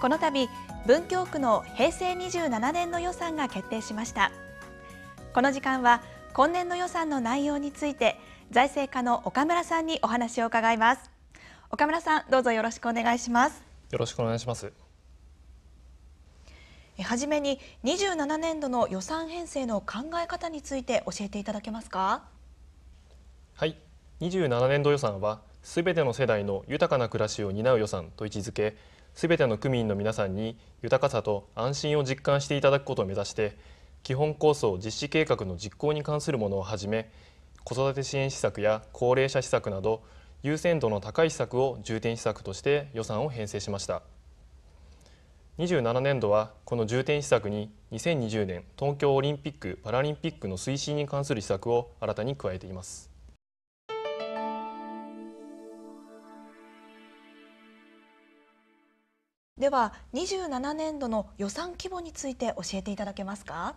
この度文京区の平成27年の予算が決定しましたこの時間は今年の予算の内容について財政課の岡村さんにお話を伺います岡村さんどうぞよろしくお願いしますよろしくお願いしますはじめに27年度の予算編成の考え方について教えていただけますかはい27年度予算はすべての世代の豊かな暮らしを担う予算と位置づけすべての区民の皆さんに豊かさと安心を実感していただくことを目指して基本構想実施計画の実行に関するものをはじめ子育て支援施策や高齢者施策など優先度の高い施策を重点施策として予算を編成しました27年度はこの重点施策に2020年東京オリンピック・パラリンピックの推進に関する施策を新たに加えていますでは27年度の予算規模について教えていただけますか。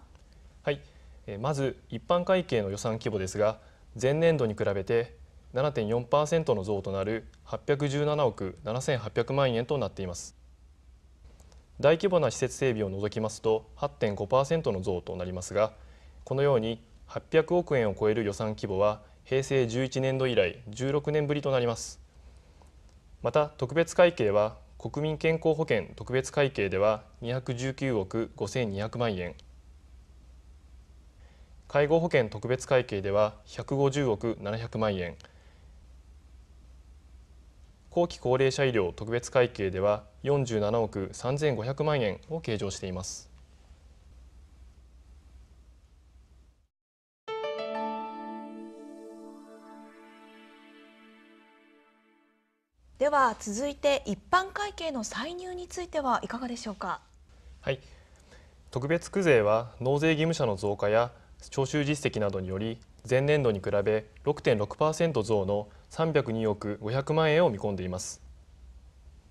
はい、えまず一般会計の予算規模ですが、前年度に比べて7.4%の増となる817億7800万円となっています。大規模な施設整備を除きますと8.5%の増となりますが、このように800億円を超える予算規模は平成11年度以来16年ぶりとなります。また特別会計は国民健康保険特別会計では219億5200万円介護保険特別会計では150億700万円後期高齢者医療特別会計では47億3500万円を計上しています。では続いて一般会計の歳入についてはいかがでしょうか。はい、特別区税は納税義務者の増加や徴収実績などにより前年度に比べ6.6%増の302億500万円を見込んでいます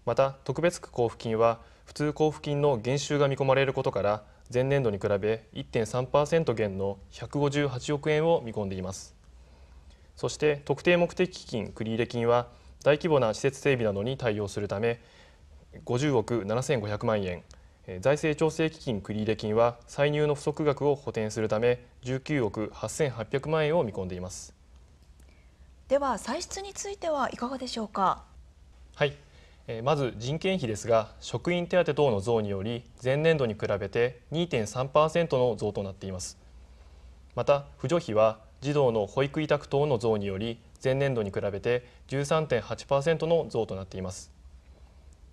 また特別区交付金は普通交付金の減収が見込まれることから前年度に比べ1.3%減の158億円を見込んでいますそして特定目的基金繰入金は大規模な施設整備などに対応するため50億7500万円財政調整基金繰入金は歳入の不足額を補填するため19億8800万円を見込んでいますでは歳出についてはいかがでしょうかはいまず人件費ですが職員手当等の増により前年度に比べて2.3%の増となっていますまた扶助費は児童の保育委託等の増により前年度に比べて13.8%の増となっています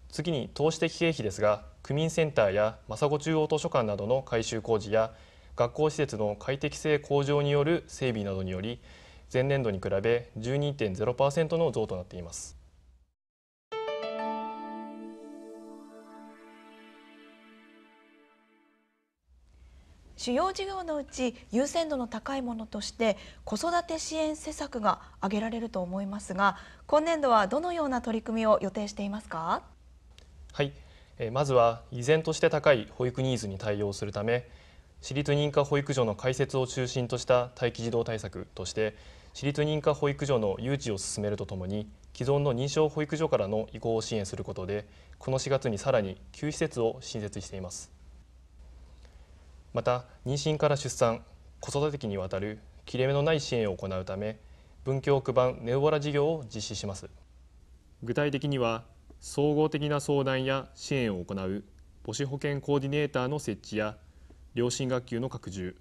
次に投資的経費ですが区民センターや政子中央図書館などの改修工事や学校施設の快適性向上による整備などにより前年度に比べ12.0%の増となっています主要事業のうち優先度の高いものとして子育て支援施策が挙げられると思いますが今年度はどのような取り組みを予定していますかはいまずは依然として高い保育ニーズに対応するため私立認可保育所の開設を中心とした待機児童対策として私立認可保育所の誘致を進めるとともに既存の認証保育所からの移行を支援することでこの4月にさらに9施設を新設していますまた妊娠から出産子育て期にわたる切れ目のない支援を行うため文京区版ネオボラ事業を実施します具体的には総合的な相談や支援を行う母子保健コーディネーターの設置や両親学級の拡充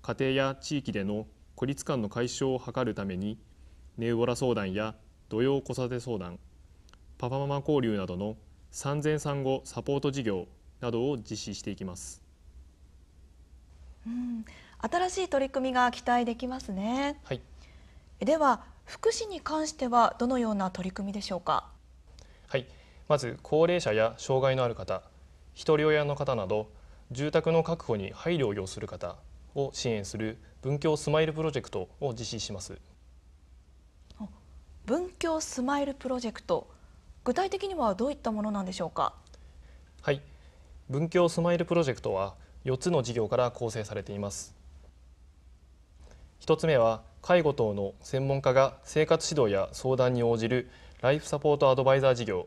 家庭や地域での孤立感の解消を図るためにネウボラ相談や土曜子育て相談パパママ交流などの産前産後サポート事業などを実施していきます。うん、新しい取り組みが期待できますね、はい、では福祉に関してはどのような取り組みでしょうかはいまず高齢者や障害のある方ひとり親の方など住宅の確保に配慮を要する方を支援する文教スマイルプロジェクトを実施します文教スマイルプロジェクト具体的にはどういったものなんでしょうかはい文教スマイルプロジェクトは4つの事業から構成されています。1つ目は介護等の専門家が生活指導や相談に応じるライフサポートアドバイザー事業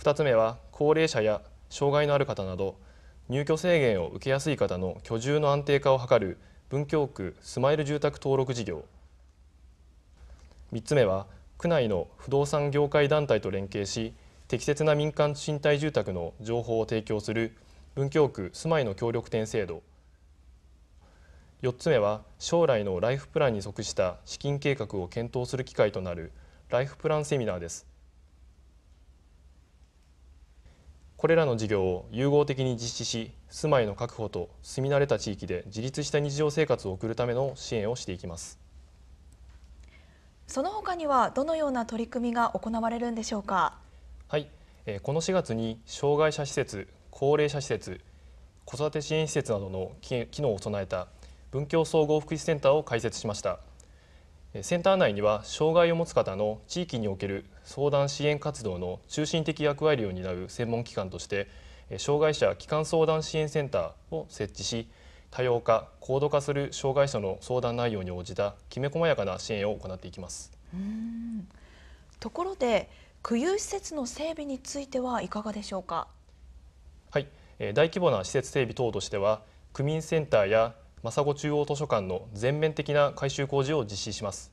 2つ目は高齢者や障害のある方など入居制限を受けやすい方の居住の安定化を図る文京区スマイル住宅登録事業3つ目は区内の不動産業界団体と連携し適切な民間賃貸住宅の情報を提供する文京区住まいの協力店制度4つ目は将来のライフプランに即した資金計画を検討する機会となるライフプランセミナーですこれらの事業を融合的に実施し住まいの確保と住み慣れた地域で自立した日常生活を送るための支援をしていきますその他にはどのような取り組みが行われるんでしょうかはいこの4月に障害者施設高齢者施設子育て支援施設などの機能を備えた文教総合福祉センターを開設しましたセンター内には障害を持つ方の地域における相談支援活動の中心的役割を担う専門機関として障害者基幹相談支援センターを設置し多様化高度化する障害者の相談内容に応じたきめ細やかな支援を行っていきますところで区有施設の整備についてはいかがでしょうかはい、大規模な施設整備等としては区民センターや政子中央図書館の全面的な改修工事を実施します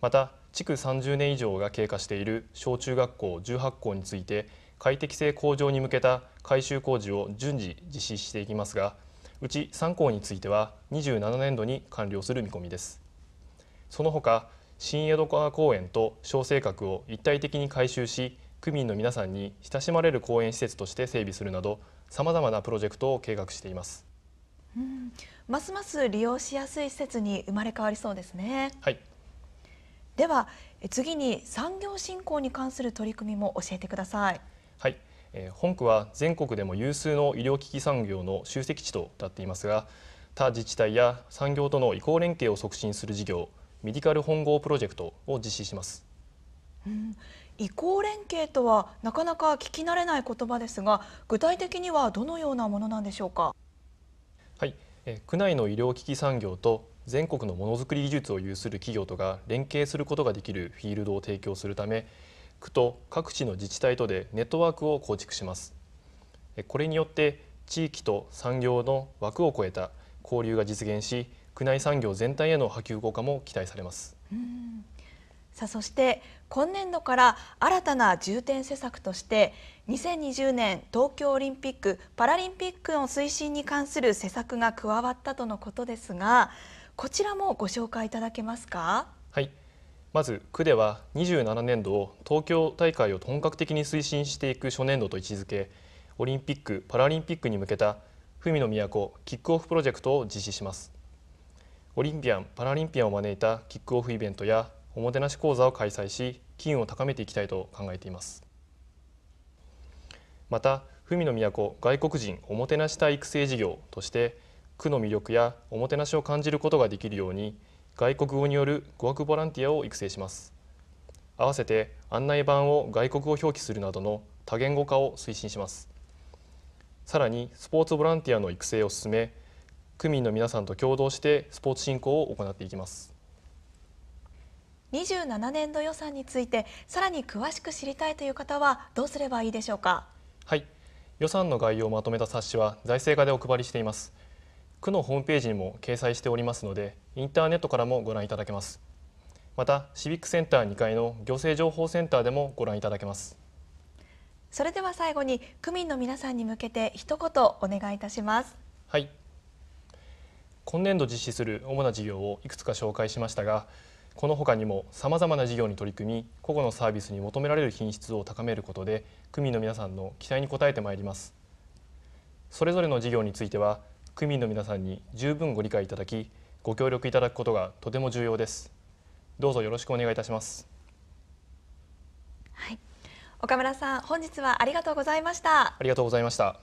また築30年以上が経過している小中学校18校について快適性向上に向けた改修工事を順次実施していきますがうち3校については27年度に完了する見込みですその他新江戸川公園と小生閣を一体的に改修し区民の皆さんに親しまれる公園施設として整備するなどさまざまなプロジェクトを計画しています、うん、ますます利用しやすい施設に生まれ変わりそうですね。はいでは次に産業振興に関する取り組みも教えてください。はい、えー、本区は全国でも有数の医療機器産業の集積地となっていますが、他自治体や産業との移行連携を促進する事業、メディカル本郷プロジェクトを実施します。うん、移行連携とはなかなか聞き慣れない言葉ですが具体的にはどのようなものなんでしょうか。はい、え区内の医療機器産業と全国のものづくり技術を有する企業とが連携することができるフィールドを提供するため区と各地の自治体とでネットワークを構築しますこれによって地域と産業の枠を超えた交流が実現し区内産業全体への波及効果も期待されます、うん、さあそして今年度から新たな重点施策として2020年東京オリンピック・パラリンピックの推進に関する施策が加わったとのことですがこちらもご紹介いただけますか。はいまず区では27年度を東京大会を本格的に推進していく初年度と位置づけオリンピック・パラリンピックに向けた文の都キックオフプロジェクトを実施しますオリンピアン・パラリンピアンを招いたキックオフイベントやおもてなし講座を開催し機運を高めていきたいと考えていますまた文の都外国人おもてなし隊育成事業として区の魅力やおもてなしを感じることができるように外国語による語学ボランティアを育成します合わせて案内板を外国語表記するなどの多言語化を推進しますさらにスポーツボランティアの育成を進め区民の皆さんと共同してスポーツ振興を行っていきます27年度予算についてさらに詳しく知りたいという方はどうすればいいでしょうかはい予算の概要をまとめた冊子は財政課でお配りしています区のホームページにも掲載しておりますのでインターネットからもご覧いただけますまたシビックセンター2階の行政情報センターでもご覧いただけますそれでは最後に区民の皆さんに向けて一言お願いいたしますはい今年度実施する主な事業をいくつか紹介しましたがこのほかにもさまざまな事業に取り組み個々のサービスに求められる品質を高めることで区民の皆さんの期待に応えてまいりますそれぞれの事業については区民の皆さんに十分ご理解いただきご協力いただくことがとても重要ですどうぞよろしくお願いいたしますはい、岡村さん本日はありがとうございましたありがとうございました